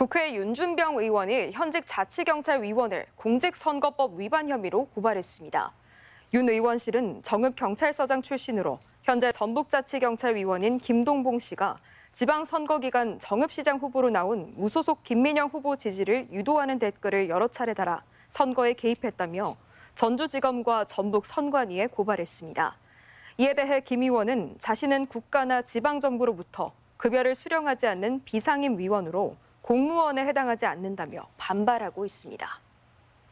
국회 윤준병 의원이 현직 자치경찰위원을 공직선거법 위반 혐의로 고발했습니다. 윤 의원실은 정읍 경찰서장 출신으로 현재 전북자치경찰위원인 김동봉 씨가 지방선거 기간 정읍시장 후보로 나온 무소속 김민영 후보 지지를 유도하는 댓글을 여러 차례 달아 선거에 개입했다며 전주지검과 전북선관위에 고발했습니다. 이에 대해 김 의원은 자신은 국가나 지방정부로부터 급여를 수령하지 않는 비상임 위원으로 공무원에 해당하지 않는다며 반발하고 있습니다.